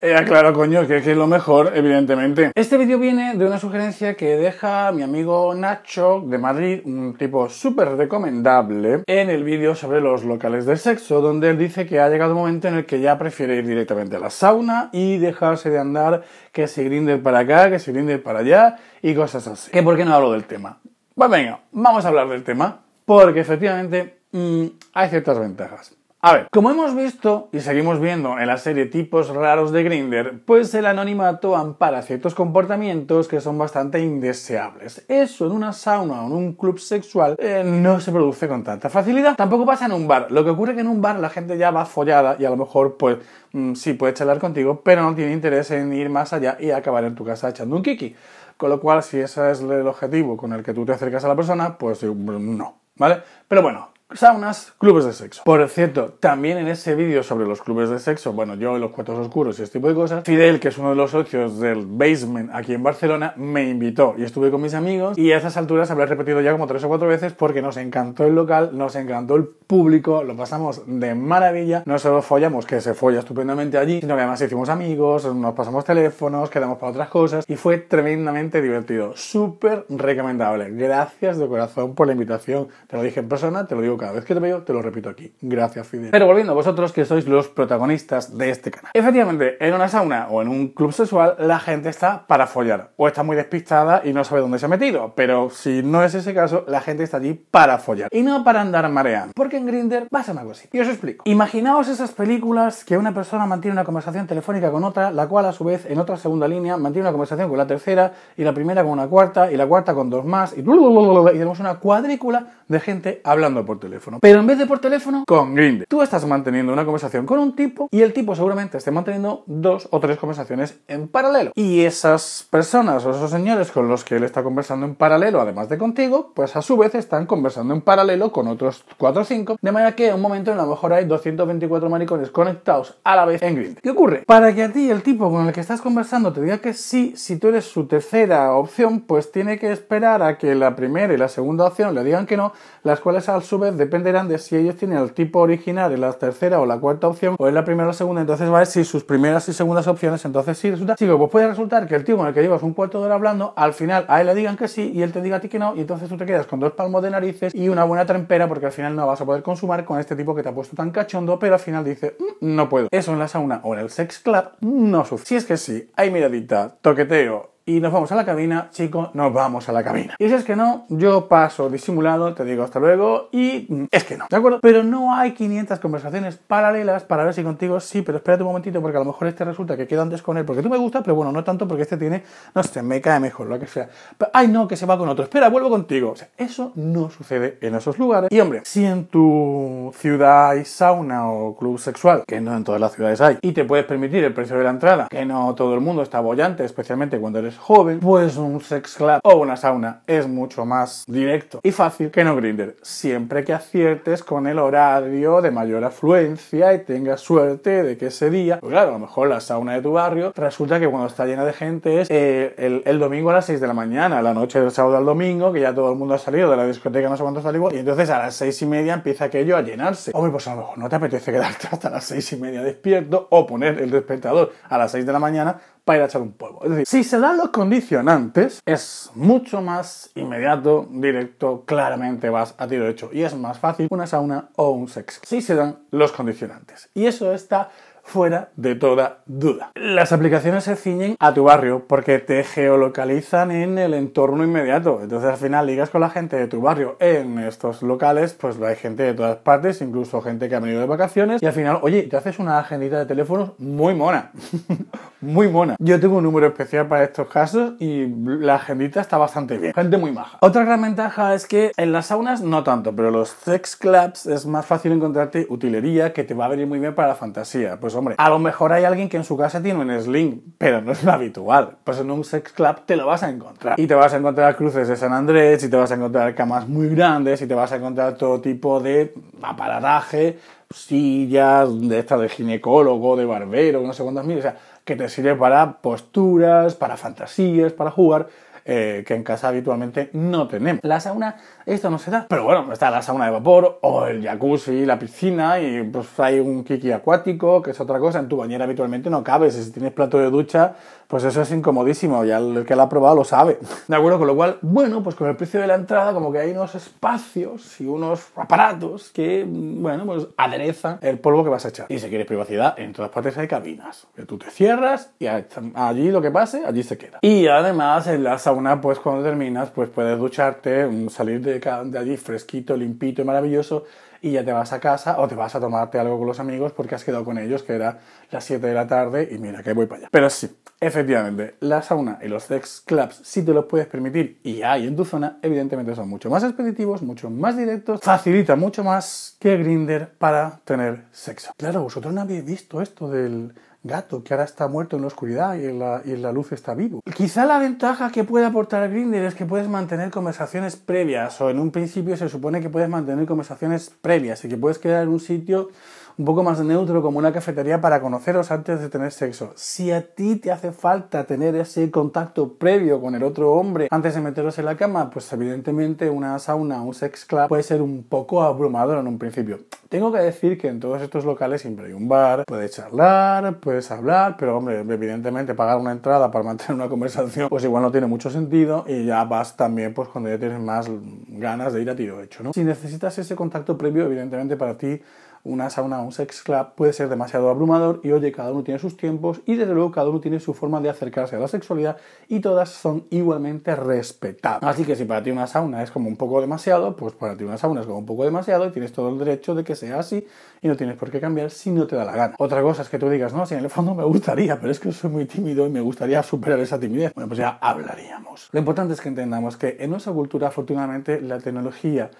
Ya eh, ah, claro, coño, que, es lo mejor, evidentemente. Este vídeo viene de una sugerencia que deja mi amigo Nacho de Madrid, un tipo súper recomendable, en el vídeo sobre los locales de sexo, donde él dice que ha llegado un momento en el que ya prefiere ir directamente a la sauna y dejarse de andar que se rinde para acá, que se rinde para allá y cosas así. ¿Que por qué no hablo del tema? Pues venga, vamos a hablar del tema, porque efectivamente mm, hay ciertas ventajas. A ver, como hemos visto y seguimos viendo en la serie tipos raros de Grinder, pues el anonimato ampara ciertos comportamientos que son bastante indeseables. Eso en una sauna o en un club sexual eh, no se produce con tanta facilidad. Tampoco pasa en un bar. Lo que ocurre es que en un bar la gente ya va follada y a lo mejor pues mm, sí puede charlar contigo, pero no tiene interés en ir más allá y acabar en tu casa echando un kiki. Con lo cual, si ese es el objetivo con el que tú te acercas a la persona, pues mm, no. ¿Vale? Pero bueno, saunas, clubes de sexo. Por cierto, también en ese vídeo sobre los clubes de sexo, bueno, yo en los cuartos oscuros y este tipo de cosas, Fidel, que es uno de los socios del Basement aquí en Barcelona, me invitó y estuve con mis amigos y a esas alturas habré repetido ya como tres o cuatro veces porque nos encantó el local, nos encantó el público, lo pasamos de maravilla, no solo follamos, que se folla estupendamente allí, sino que además hicimos amigos, nos pasamos teléfonos, quedamos para otras cosas y fue tremendamente divertido, súper recomendable. Gracias de corazón por la invitación, te lo dije en persona, te lo digo cada vez que te veo, te lo repito aquí. Gracias, Fidel. Pero volviendo a vosotros, que sois los protagonistas de este canal. Efectivamente, en una sauna o en un club sexual, la gente está para follar. O está muy despistada y no sabe dónde se ha metido. Pero si no es ese caso, la gente está allí para follar. Y no para andar mareando. Porque en Grinder pasa una cosa. Y os explico. Imaginaos esas películas que una persona mantiene una conversación telefónica con otra, la cual a su vez en otra segunda línea mantiene una conversación con la tercera, y la primera con una cuarta, y la cuarta con dos más, y, y tenemos una cuadrícula de gente hablando por teléfono teléfono. Pero en vez de por teléfono, con Grindr. Tú estás manteniendo una conversación con un tipo y el tipo seguramente esté manteniendo dos o tres conversaciones en paralelo. Y esas personas o esos señores con los que él está conversando en paralelo, además de contigo, pues a su vez están conversando en paralelo con otros cuatro o cinco, De manera que en un momento a lo mejor hay 224 maricones conectados a la vez en Grindr. ¿Qué ocurre? Para que a ti el tipo con el que estás conversando te diga que sí, si tú eres su tercera opción, pues tiene que esperar a que la primera y la segunda opción le digan que no, las cuales a su vez dependerán de si ellos tienen el tipo original en la tercera o la cuarta opción, o en la primera o la segunda, entonces va ver si sus primeras y segundas opciones, entonces sí resulta. Sí, pues puede resultar que el tío con el que llevas un cuarto de hora hablando, al final a él le digan que sí y él te diga a ti que no, y entonces tú te quedas con dos palmos de narices y una buena trempera porque al final no vas a poder consumar con este tipo que te ha puesto tan cachondo, pero al final dice, mm, no puedo. Eso en la sauna o en el sex club no sucede. Si es que sí, hay miradita, toqueteo, y nos vamos a la cabina, chicos, nos vamos a la cabina. Y si es que no, yo paso disimulado, te digo hasta luego y mm, es que no, ¿de acuerdo? Pero no hay 500 conversaciones paralelas para ver si contigo sí, pero espérate un momentito porque a lo mejor este resulta que queda antes con él porque tú me gusta, pero bueno, no tanto porque este tiene, no sé, me cae mejor, lo que sea. ay, no, que se va con otro, espera, vuelvo contigo. O sea, eso no sucede en esos lugares. Y hombre, si en tu ciudad hay sauna o club sexual, que no en todas las ciudades hay, y te puedes permitir el precio de la entrada, que no todo el mundo está bollante, especialmente cuando eres joven, pues un sex club o una sauna es mucho más directo y fácil que no Grinder, siempre que aciertes con el horario de mayor afluencia y tengas suerte de que ese día, pues claro, a lo mejor la sauna de tu barrio resulta que cuando está llena de gente es eh, el, domingo a las 6 de la mañana, la noche del sábado al domingo, que ya todo el mundo ha salido de la discoteca, no sé cuánto salió, y entonces a las 6 y media empieza aquello a llenarse. Hombre, pues a lo mejor no te apetece quedarte hasta las 6 y media despierto o poner el despertador a las 6 de la mañana para ir a echar un polvo. Es decir, si se dan los condicionantes, es mucho más inmediato, directo, claramente vas a tiro hecho y es más fácil una sauna o un sexo. Si se dan los condicionantes. Y eso está fuera de toda duda. Las aplicaciones se ciñen a tu barrio porque te geolocalizan en el entorno inmediato. Entonces al final ligas con la gente de tu barrio. En estos locales pues hay gente de todas partes, incluso gente que ha venido de vacaciones. Y al final, oye, te haces una agendita de teléfonos muy mona. muy mona. Yo tengo un número especial para estos casos y la agendita está bastante bien. Gente muy maja. Otra gran ventaja es que en las saunas no tanto, pero los sex clubs es más fácil encontrarte utilería que te va a venir muy bien para la fantasía. Pues a lo mejor hay alguien que en su casa tiene un sling, pero no es lo habitual. Pues en un sex club te lo vas a encontrar. Y te vas a encontrar cruces de San Andrés, y te vas a encontrar camas muy grandes, y te vas a encontrar todo tipo de aparataje, sillas, de esta de ginecólogo, de barbero, no sé cuántas mil, o sea, que te sirve para posturas, para fantasías, para jugar eh, que en casa habitualmente no tenemos. La sauna, esto no se da. Pero bueno, está la sauna de vapor o el jacuzzi, la piscina y pues hay un kiki acuático, que es otra cosa. En tu bañera habitualmente no cabes. Si tienes plato de ducha, pues eso es incomodísimo. Ya el que la ha probado lo sabe. De acuerdo, con lo cual, bueno, pues con el precio de la entrada como que hay unos espacios y unos aparatos que, mm, bueno, pues aderezan el polvo que vas a echar. Y si quieres privacidad, en todas partes hay cabinas. Que tú te cierras y allí lo que pase, allí se queda. Y además en la sauna pues cuando terminas, pues puedes ducharte, mm, salir de, allí fresquito, limpito y maravilloso, y ya te vas a casa o te vas a tomarte algo con los amigos porque has quedado con ellos, que era las 7 de la tarde, y mira que voy para allá. Pero sí, efectivamente, la sauna y los sex clubs, si te los puedes permitir y hay en tu zona, evidentemente son mucho más expeditivos, mucho más directos, facilita mucho más que Grinder para tener sexo. Claro, vosotros no habéis visto esto del gato que ahora está muerto en la oscuridad y en la, la luz está vivo. Quizá la ventaja que puede aportar Grindr es que puedes mantener conversaciones previas o en un principio se supone que puedes mantener conversaciones previas y que puedes quedar en un sitio un poco más neutro, como una cafetería para conoceros antes de tener sexo. Si a ti te hace falta tener ese contacto previo con el otro hombre antes de meteros en la cama, pues evidentemente una sauna, un sex club puede ser un poco abrumador en un principio. Tengo que decir que en todos estos locales siempre hay un bar, puedes charlar, puedes hablar, pero hombre, evidentemente pagar una entrada para mantener una conversación, pues igual no tiene mucho sentido y ya vas también pues cuando ya tienes más ganas de ir a tiro hecho, ¿no? Si necesitas ese contacto previo, evidentemente para ti una sauna o un sex club puede ser demasiado abrumador y oye, cada uno tiene sus tiempos y desde luego cada uno tiene su forma de acercarse a la sexualidad y todas son igualmente respetadas. Así que si para ti una sauna es como un poco demasiado, pues para ti una sauna es como un poco demasiado y tienes todo el derecho de que sea así y no tienes por qué cambiar si no te da la gana. Otra cosa es que tú digas, no, si en el fondo me gustaría, pero es que soy muy tímido y me gustaría superar esa timidez. Bueno, pues ya hablaríamos. Lo importante es que entendamos que en nuestra cultura afortunadamente la tecnología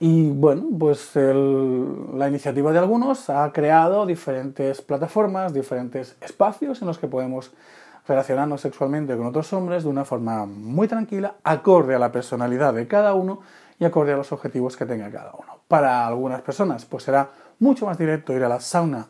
y bueno, pues la iniciativa de algunos ha creado diferentes plataformas, diferentes espacios en los que podemos relacionarnos sexualmente con otros hombres de una forma muy tranquila, acorde a la personalidad de cada uno y acorde a los objetivos que tenga cada uno. Para algunas personas, pues será mucho más directo ir a la sauna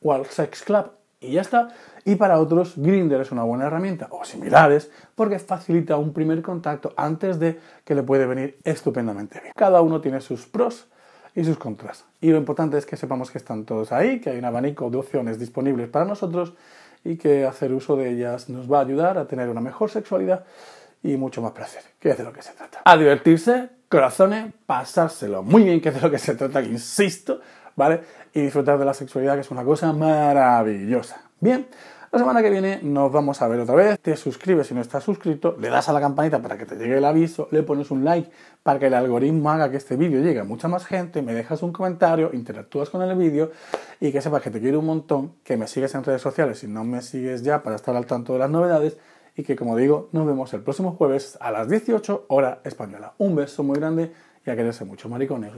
o al sex club y ya está y para otros Grinder es una buena herramienta o similares porque facilita un primer contacto antes de que le puede venir estupendamente bien. Cada uno tiene sus pros y sus contras. Y lo importante es que sepamos que están todos ahí, que hay un abanico de opciones disponibles para nosotros y que hacer uso de ellas nos va a ayudar a tener una mejor sexualidad y mucho más placer, que es de lo que se trata. A divertirse, corazones, pasárselo muy bien, que es de lo que se trata, insisto, ¿vale? Y disfrutar de la sexualidad, que es una cosa maravillosa. Bien, la semana que viene nos vamos a ver otra vez. Te suscribes si no estás suscrito, le das a la campanita para que te llegue el aviso, le pones un like para que el algoritmo haga que este vídeo llegue a mucha más gente, me dejas un comentario, interactúas con el vídeo y que sepas que te quiero un montón, que me sigues en redes sociales si no me sigues ya para estar al tanto de las novedades y que como digo, nos vemos el próximo jueves a las 18 hora española. Un beso muy grande y a quererse mucho, maricones.